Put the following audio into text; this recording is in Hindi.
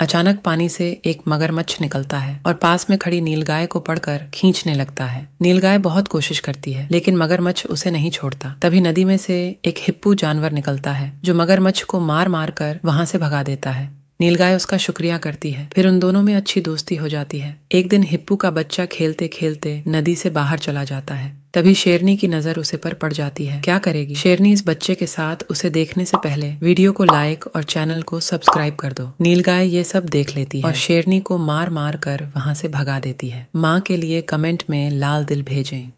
अचानक पानी से एक मगरमच्छ निकलता है और पास में खड़ी नीलगाय को पड़कर खींचने लगता है नीलगाय बहुत कोशिश करती है लेकिन मगरमच्छ उसे नहीं छोड़ता तभी नदी में से एक हिप्पू जानवर निकलता है जो मगरमच्छ को मार मार कर वहां से भगा देता है नीलगाय उसका शुक्रिया करती है फिर उन दोनों में अच्छी दोस्ती हो जाती है एक दिन हिप्पू का बच्चा खेलते खेलते नदी से बाहर चला जाता है तभी शेरनी की नजर उसे पर पड़ जाती है क्या करेगी शेरनी इस बच्चे के साथ उसे देखने से पहले वीडियो को लाइक और चैनल को सब्सक्राइब कर दो नीलगाय ये सब देख लेती है और शेरनी को मार मार कर वहाँ से भगा देती है माँ के लिए कमेंट में लाल दिल भेजें